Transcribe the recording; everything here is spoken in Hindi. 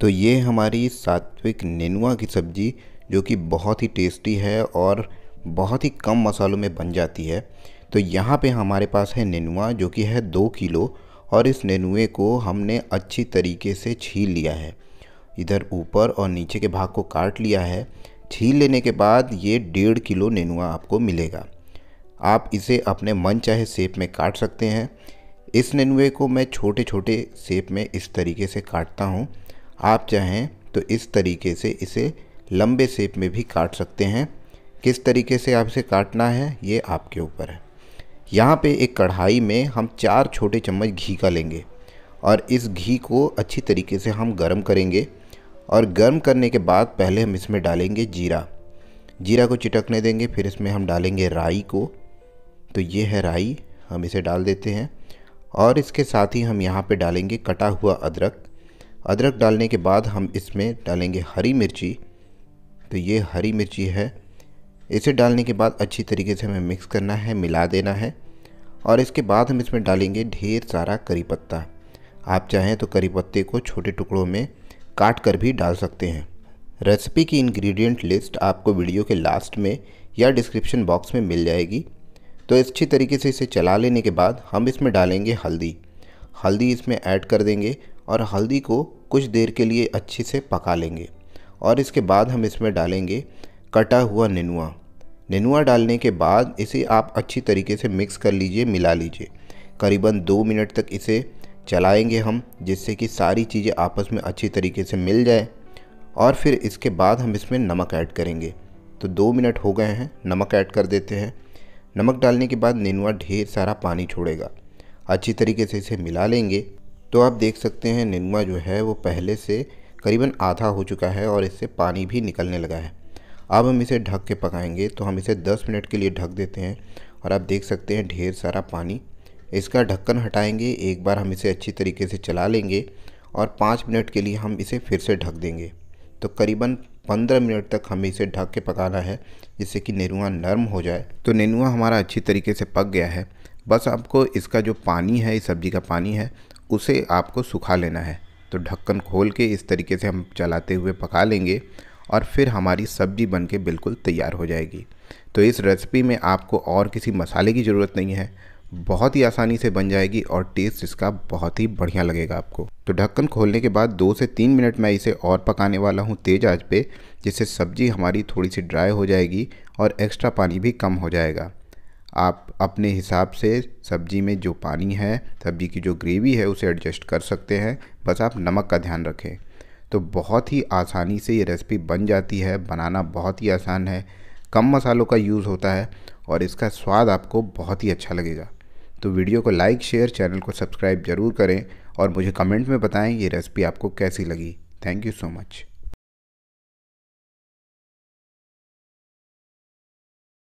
तो ये हमारी सात्विक नेनुआ की सब्ज़ी जो कि बहुत ही टेस्टी है और बहुत ही कम मसालों में बन जाती है तो यहाँ पे हमारे पास है नेनुआ जो कि है दो किलो और इस नेनुए को हमने अच्छी तरीके से छील लिया है इधर ऊपर और नीचे के भाग को काट लिया है छील लेने के बाद ये डेढ़ किलो नेनुआ आपको मिलेगा आप इसे अपने मन चाहे सेप में काट सकते हैं इस नेनुए को मैं छोटे छोटे सेप में इस तरीके से काटता हूँ आप चाहें तो इस तरीके से इसे लंबे सेप में भी काट सकते हैं किस तरीके से आप इसे काटना है ये आपके ऊपर है यहाँ पे एक कढ़ाई में हम चार छोटे चम्मच घी का लेंगे और इस घी को अच्छी तरीके से हम गर्म करेंगे और गर्म करने के बाद पहले हम इसमें डालेंगे जीरा जीरा को चिटकने देंगे फिर इसमें हम डालेंगे राई को तो ये है राई हम इसे डाल देते हैं और इसके साथ ही हम यहाँ पे डालेंगे कटा हुआ अदरक अदरक डालने के बाद हम इसमें डालेंगे हरी मिर्ची तो ये हरी मिर्ची है इसे डालने के बाद अच्छी तरीके से हमें मिक्स करना है मिला देना है और इसके बाद हम इसमें डालेंगे ढेर सारा करी पत्ता आप चाहें तो करी पत्ते को छोटे टुकड़ों में काट कर भी डाल सकते हैं रेसिपी की इंग्रेडिएंट लिस्ट आपको वीडियो के लास्ट में या डिस्क्रिप्शन बॉक्स में मिल जाएगी तो अच्छी तरीके से इसे चला लेने के बाद हम इसमें डालेंगे हल्दी हल्दी इसमें ऐड कर देंगे और हल्दी को कुछ देर के लिए अच्छे से पका लेंगे और इसके बाद हम इसमें डालेंगे कटा हुआ नेनुआ नेनुआ डालने के बाद इसे आप अच्छी तरीके से मिक्स कर लीजिए मिला लीजिए करीबन दो मिनट तक इसे चलाएंगे हम जिससे कि सारी चीज़ें आपस में अच्छी तरीके से मिल जाए और फिर इसके बाद हम इसमें नमक ऐड करेंगे तो दो मिनट हो गए हैं नमक ऐड कर देते हैं नमक डालने के बाद नेनुआ ढेर सारा पानी छोड़ेगा अच्छी तरीके से इसे मिला लेंगे तो आप देख सकते हैं निरमा जो है वो पहले से करीबन आधा हो चुका है और इससे पानी भी निकलने लगा है अब हम इसे ढक के पकाएंगे तो हम इसे 10 मिनट के लिए ढक देते हैं और आप देख सकते हैं ढेर सारा पानी इसका ढक्कन हटाएंगे एक बार हम इसे अच्छी तरीके से चला लेंगे और पाँच मिनट के लिए हम इसे फिर से ढक देंगे तो करीबन पंद्रह मिनट तक हमें इसे ढक के पकाना है जिससे कि नेनुआ नरम हो जाए तो नेनुआ हमारा अच्छी तरीके से पक गया है बस आपको इसका जो पानी है इस सब्ज़ी का पानी है उसे आपको सुखा लेना है तो ढक्कन खोल के इस तरीके से हम चलाते हुए पका लेंगे और फिर हमारी सब्जी बन के बिल्कुल तैयार हो जाएगी तो इस रेसिपी में आपको और किसी मसाले की ज़रूरत नहीं है बहुत ही आसानी से बन जाएगी और टेस्ट इसका बहुत ही बढ़िया लगेगा आपको तो ढक्कन खोलने के बाद दो से तीन मिनट मैं इसे और पकाने वाला हूँ तेज़ आंच पे जिससे सब्ज़ी हमारी थोड़ी सी ड्राई हो जाएगी और एक्स्ट्रा पानी भी कम हो जाएगा आप अपने हिसाब से सब्ज़ी में जो पानी है सब्ज़ी की जो ग्रेवी है उसे एडजस्ट कर सकते हैं बस आप नमक का ध्यान रखें तो बहुत ही आसानी से ये रेसिपी बन जाती है बनाना बहुत ही आसान है कम मसालों का यूज़ होता है और इसका स्वाद आपको बहुत ही अच्छा लगेगा तो वीडियो को लाइक शेयर चैनल को सब्सक्राइब ज़रूर करें और मुझे कमेंट में बताएं ये रेसिपी आपको कैसी लगी थैंक यू सो मच